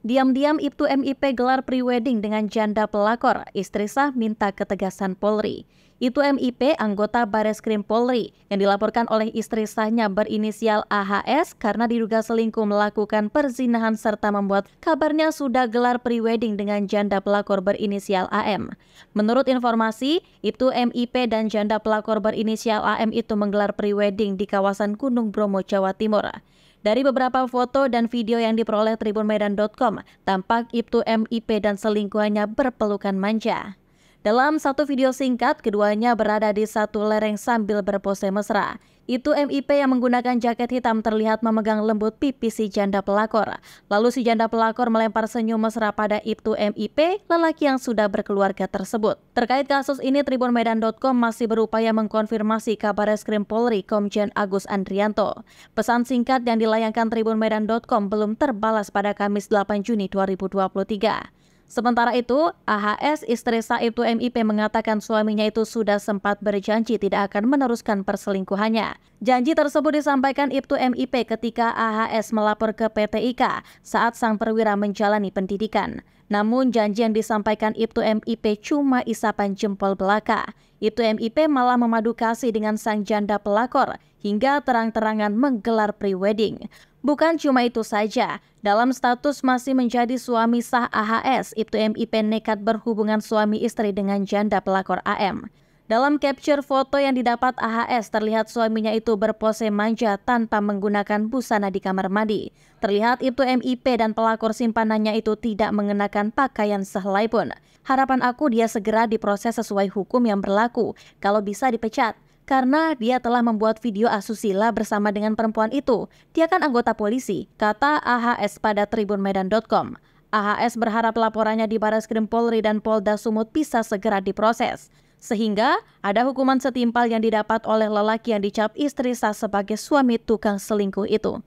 Diam-diam Ibtu MIP gelar prewedding dengan janda pelakor, istri sah minta ketegasan Polri. Itu MIP anggota Bareskrim Polri yang dilaporkan oleh istri sahnya berinisial AHS karena diduga selingkuh melakukan perzinahan serta membuat kabarnya sudah gelar prewedding dengan janda pelakor berinisial AM. Menurut informasi, itu MIP dan janda pelakor berinisial AM itu menggelar prewedding di kawasan Gunung Bromo, Jawa Timur. Dari beberapa foto dan video yang diperoleh tribunmedan.com, tampak Ibtu MIP dan selingkuhannya berpelukan manja. Dalam satu video singkat, keduanya berada di satu lereng sambil berpose mesra. Itu MIP yang menggunakan jaket hitam terlihat memegang lembut pipi si janda pelakor. Lalu si janda pelakor melempar senyum mesra pada Itu MIP, lelaki yang sudah berkeluarga tersebut. Terkait kasus ini, tribunmedan.com masih berupaya mengkonfirmasi kabar eskrim Polri Komjen Agus Andrianto. Pesan singkat yang dilayangkan tribunmedan.com belum terbalas pada Kamis 8 Juni 2023. Sementara itu, AHS istri Saibtu MIP mengatakan suaminya itu sudah sempat berjanji tidak akan meneruskan perselingkuhannya. Janji tersebut disampaikan Ibtu MIP ketika AHS melapor ke PT IKA saat sang perwira menjalani pendidikan. Namun janji yang disampaikan Ibtu MIP cuma isapan jempol belaka. Ibtu MIP malah memadu kasih dengan sang janda pelakor hingga terang-terangan menggelar pre-wedding. Bukan cuma itu saja, dalam status masih menjadi suami sah AHS, itu MIP nekat berhubungan suami istri dengan janda pelakor AM. Dalam capture foto yang didapat AHS, terlihat suaminya itu berpose manja tanpa menggunakan busana di kamar mandi. Terlihat itu MIP dan pelakor simpanannya itu tidak mengenakan pakaian sehelai pun. Harapan aku dia segera diproses sesuai hukum yang berlaku, kalau bisa dipecat karena dia telah membuat video asusila bersama dengan perempuan itu. Dia kan anggota polisi, kata AHS pada tribunmedan.com. AHS berharap laporannya di Baris Krim Polri dan Polda Sumut bisa segera diproses. Sehingga ada hukuman setimpal yang didapat oleh lelaki yang dicap istri sah sebagai suami tukang selingkuh itu.